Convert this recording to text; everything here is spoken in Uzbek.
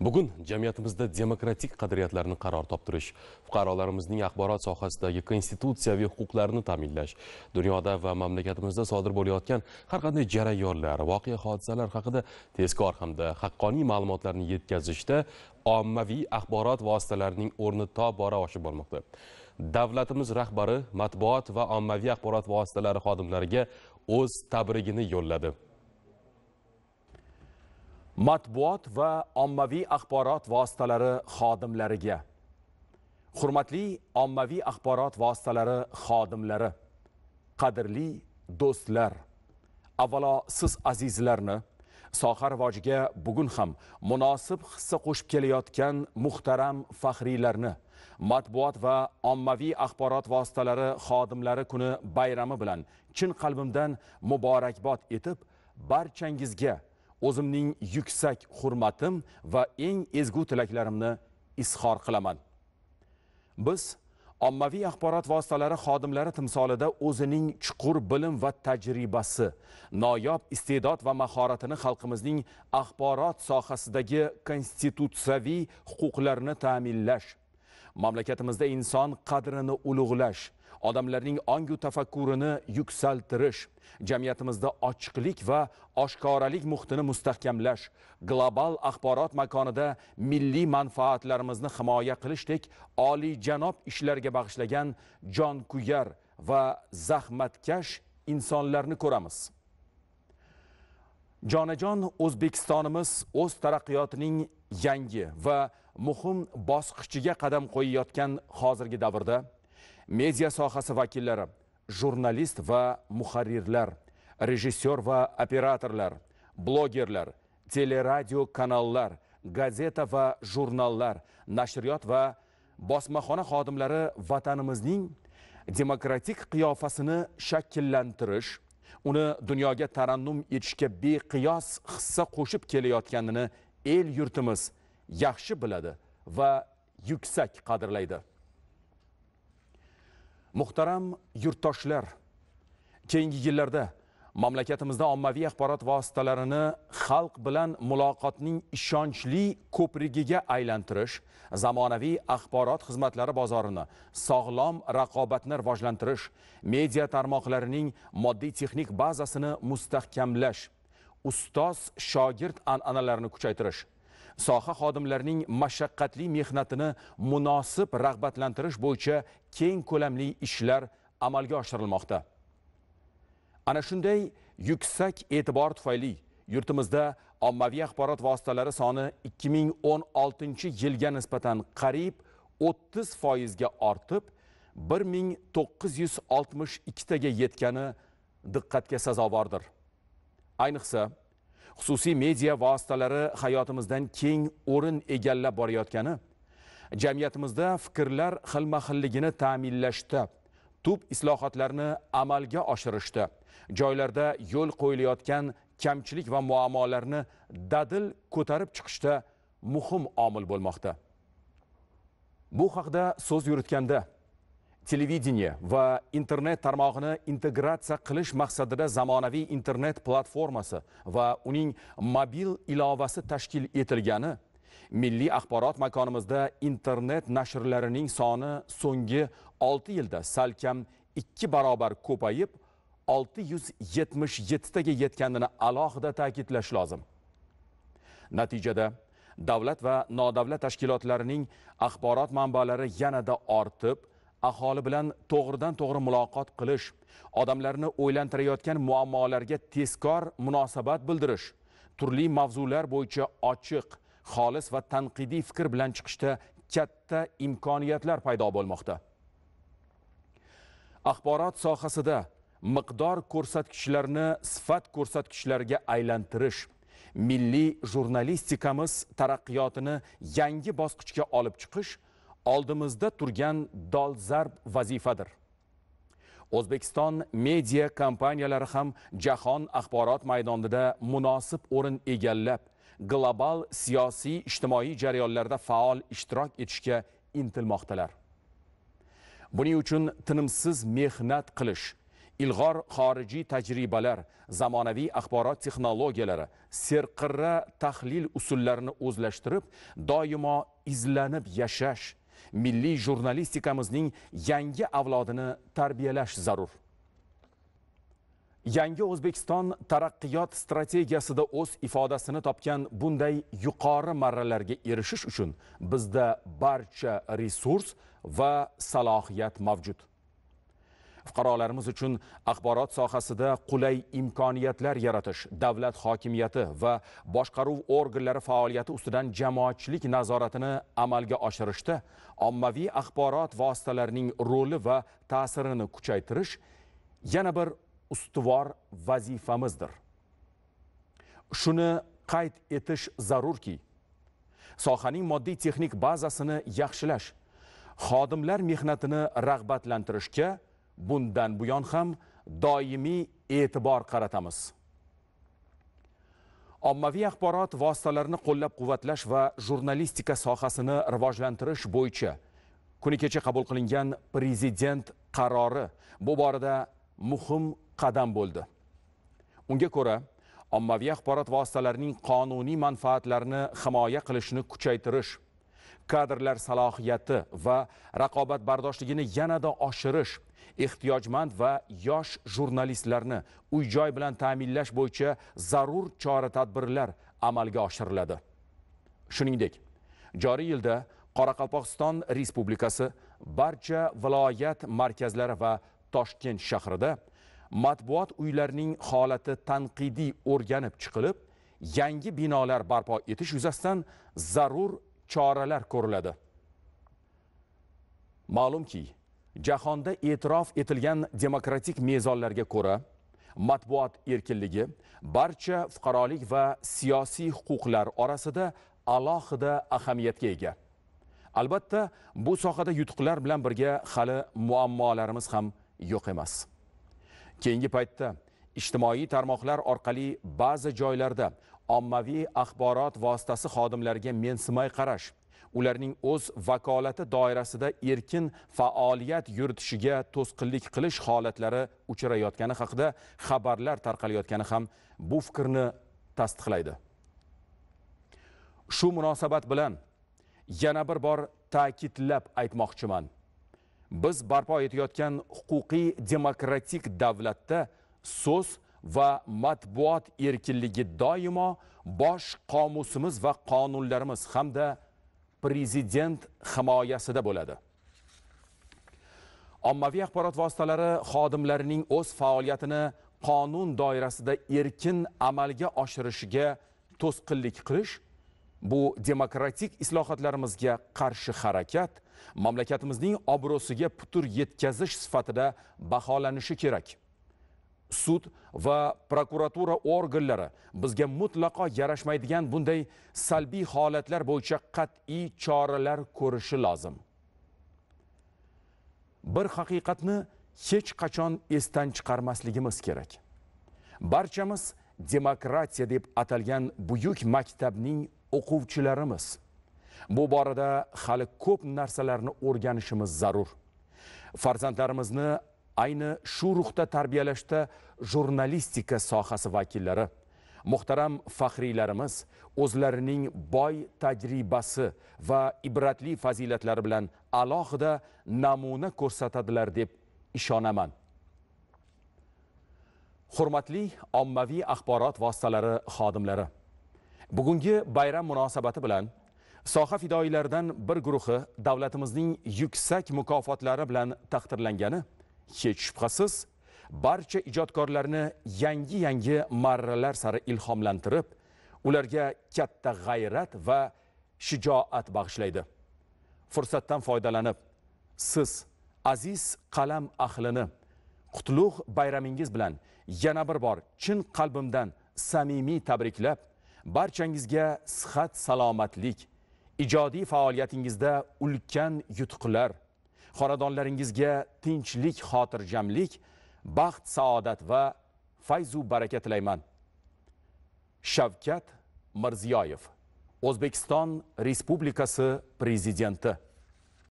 Bugun jamiyatimizda demokratik qadriyatlarni qaror toptirish, fuqarolarimizning axborot sohasidagi konstitutsiyaviy huquqlarini ta'minlash, dunyoda va mamlakatimizda sodir bo'layotgan har qanday jarayonlar, voqea hodisalar haqida tezkor hamda haqqoniy ma'lumotlarni yetkazishda ommaviy axborot vositalarining o'rni tobora oshib bormoqda. Davlatimiz rahbari matbuot va ommaviy axborot vositalari xodimlariga o'z tabrigini yo'lladi. matbuot va ommaviy axborot vositalari xodimlariga hurmatli ommaviy axborot vositalari xodimlari qadrli do'stlar avvalo siz azizlarni soha rivojiga bugun ham munosib hissa qo'shib kelayotgan muhtaram faxriylarni matbuot va ommaviy axborot vositalari xodimlari kuni bayrami bilan chin qalbimdan muborakbod etib barchangizga o'zimning yuksak hurmatim va eng ezgu tilaklarimni izhor qilaman biz ommaviy axborot vositalari xodimlari timsolida o'zining chuqur bilim va tajribasi noyob iste'dod va mahoratini xalqimizning axborot sohasidagi konstitutsiyaviy huquqlarini ta'minlash mamlakatimizda inson qadrini ulug'lash odamlarning ongu tafakkurini yuksaltirish jamiyatimizda ochiqlik va oshkoralik muhitini mustahkamlash global axborot makonida milliy manfaatlarimizni himoya qilishdek oliyjanob ishlarga bag'ishlagan jonkuyar va zahmatkash insonlarni ko'ramiz jonajon o'zbekistonimiz o'z taraqqiyotining yangi va muhim bosqichiga qadam qo'yayotgan hozirgi davrda media sohasi vakillari jurnalist va muharrirlar rejissyor va operatorlar blogerlar teleradio kanallar gazeta va jurnallar nashriyot va bosmaxona xodimlari vatanimizning demokratik qiyofasini shakllantirish uni dunyoga tarannum etishga beqiyos hissa qo'shib kelayotganini el yurtimiz yaxshi biladi va yuksak qadrlaydi muhtaram yurtdoshlar keyingi yillarda mamlakatimizda ommaviy axborot vositalarini xalq bilan muloqotning ishonchli ko'prigiga aylantirish zamonaviy axborot xizmatlari bozorini sog'lom raqobatni rivojlantirish media tarmoqlarining moddiy texnik bazasini mustahkamlash ustoz shogird an'analarini kuchaytirish soha xodimlarining mashaqqatli mehnatini munosib rag'batlantirish bo'yicha keng ko'lamli ishlar amalga oshirilmoqda ana shunday yuksak e'tibor tufayli yurtimizda ommaviy axborot vositalari soni 2016 yilga nisbatan qariyb 30 foizga ortib 1962 taga yetgani diqqatga sazovordir ayniqsa xususiy media vositalari hayotimizdan keng o'rin egallab borayotgani jamiyatimizda fikrlar xilma xilligini ta'minlashda tub islohotlarni amalga oshirishda joylarda yo'l qo'yilayotgan kamchilik va muammolarni dadil ko'tarib chiqishda muhim omil bo'lmoqda bu haqda so'z yuritganda televideniye va internet tarmog'ini integratsiya qilish maqsadida zamonaviy internet platformasi va uning mobil ilovasi tashkil etilgani milliy axborot makonimizda internet nashrlarining soni so'nggi 6 yilda salkam 2 barobar ko'payib 677 taga yetganini alohida ta'kidlash lozim natijada davlat va nodavlat tashkilotlarining axborot manbalari yanada ortib aholi bilan to'g'ridan to'g'ri muloqot qilish odamlarni o'ylantirayotgan muammolarga tezkor munosabat bildirish turli mavzular bo'yicha ochiq xolis va tanqidiy fikr bilan chiqishda katta imkoniyatlar paydo bo'lmoqda axborot sohasida miqdor ko'rsatkichlarni sifat ko'rsatkichlariga aylantirish milliy jurnalistikamiz taraqqiyotini yangi bosqichga olib chiqish oldimizda turgan dolzarb vazifadir o'zbekiston media kompaniyalari ham jahon axborot maydonida munosib o'rin egallab global siyosiy ijtimoiy jarayonlarda faol ishtirok etishga intilmoqdalar buning uchun tinimsiz mehnat qilish ilg'or xorijiy tajribalar zamonaviy axborot texnologiyalari serqirra tahlil usullarini o'zlashtirib doimo izlanib yashash milliy jurnalistikamizning yangi avlodini tarbiyalash zarur yangi o'zbekiston taraqqiyot strategiyasida o'z ifodasini topgan bunday yuqori marralarga erishish uchun bizda barcha resurs va salohiyat mavjud fuqarolarimiz uchun axborot sohasida qulay imkoniyatlar yaratish davlat hokimiyati va boshqaruv organlari faoliyati ustidan jamoatchilik nazoratini amalga oshirishda ommaviy axborot vositalarining roli va ta'sirini kuchaytirish yana bir ustuvor vazifamizdir shuni qayd etish zarurki sohaning moddiy texnik bazasini yaxshilash xodimlar mehnatini rag'batlantirishga bundan buyon ham doimiy e'tibor qaratamiz ommaviy axborot vositalarini qo'llab quvvatlash va jurnalistika sohasini rivojlantirish bo'yicha kuni kecha qabul qilingan prezident qarori bu borada muhim qadam bo'ldi unga ko'ra ommaviy axborot vositalarining qonuniy manfaatlarini himoya qilishni kuchaytirish kadrlar salohiyati va raqobatbardoshligini yanada oshirish ehtiyojmand va yosh jurnalistlarni uy joy bilan ta'minlash bo'yicha zarur chora tadbirlar amalga oshiriladi shuningdek joriy yilda qoraqalpog'iston respublikasi barcha viloyat markazlari va toshkent shahrida matbuot uylarining holati tanqidiy o'rganib chiqilib yangi binolar barpo etish yuzasidan zarur choralar ko'riladi ma'lumki jahonda e'tirof etilgan demokratik mezonlarga ko'ra matbuot erkinligi barcha fuqarolik va siyosiy huquqlar orasida alohida ahamiyatga ega albatta bu sohada yutuqlar bilan birga hali muammolarimiz ham yo'q emas keyingi paytda ijtimoiy tarmoqlar orqali ba'zi joylarda ommaviy axborot vositasi xodimlariga mensimay qarash ularning o'z vakolati doirasida erkin faoliyat yuritishiga to'sqinlik qilish holatlari uchrayotgani haqida xabarlar tarqalayotgani ham bu fikrni tasdiqlaydi shu munosabat bilan yana bir bor ta'kidlab aytmoqchiman biz barpo etayotgan huquqiy demokratik davlatda so'z va matbuot erkinligi doimo bosh qomusimiz va qonunlarimiz hamda prezident himoyasida bo'ladi ommaviy axborot vositalari xodimlarining o'z faoliyatini qonun doirasida erkin amalga oshirishiga to'sqinlik qilish bu demokratik islohotlarimizga qarshi harakat mamlakatimizning obro'siga putur yetkazish sifatida baholanishi kerak sud va prokuratura organlari bizga mutlaqo yarashmaydigan bunday salbiy holatlar bo'yicha qat'iy choralar ko'rishi lozim bir haqiqatni hech qachon esdan chiqarmasligimiz kerak barchamiz demokratiya deb atalgan buyuk maktabning o'quvchilarimiz bu borada hali ko'p narsalarni o'rganishimiz zarur farzandlarimizni ayni shu ruhda tarbiyalashda jurnalistika sohasi vakillari muhtaram faxriylarimiz o'zlarining boy tajribasi va ibratli fazilatlari bilan alohida namuna ko'rsatadilar deb ishonaman hurmatli ommaviy axborot vositalari xodimlari bugungi bayram munosabati bilan soha fidoyilaridan bir guruhi davlatimizning yuksak mukofotlari bilan taqdirlangani hech shubhasiz barcha ijodkorlarni yangi yangi marralar sari ilhomlantirib ularga katta g'ayrat va shijoat bag'ishlaydi fursatdan foydalanib siz aziz qalam ahlini qutlug' bayramingiz bilan yana bir bor chin qalbimdan samimiy tabriklab barchangizga sihat salomatlik ijodiy faoliyatingizda ulkan yutuqlar xoradonlaringizga tinchlik xotirjamlik baxt saodat va fayzu baraka tilayman shavkat mirziyoyev o'zbekiston respublikasi prezidenti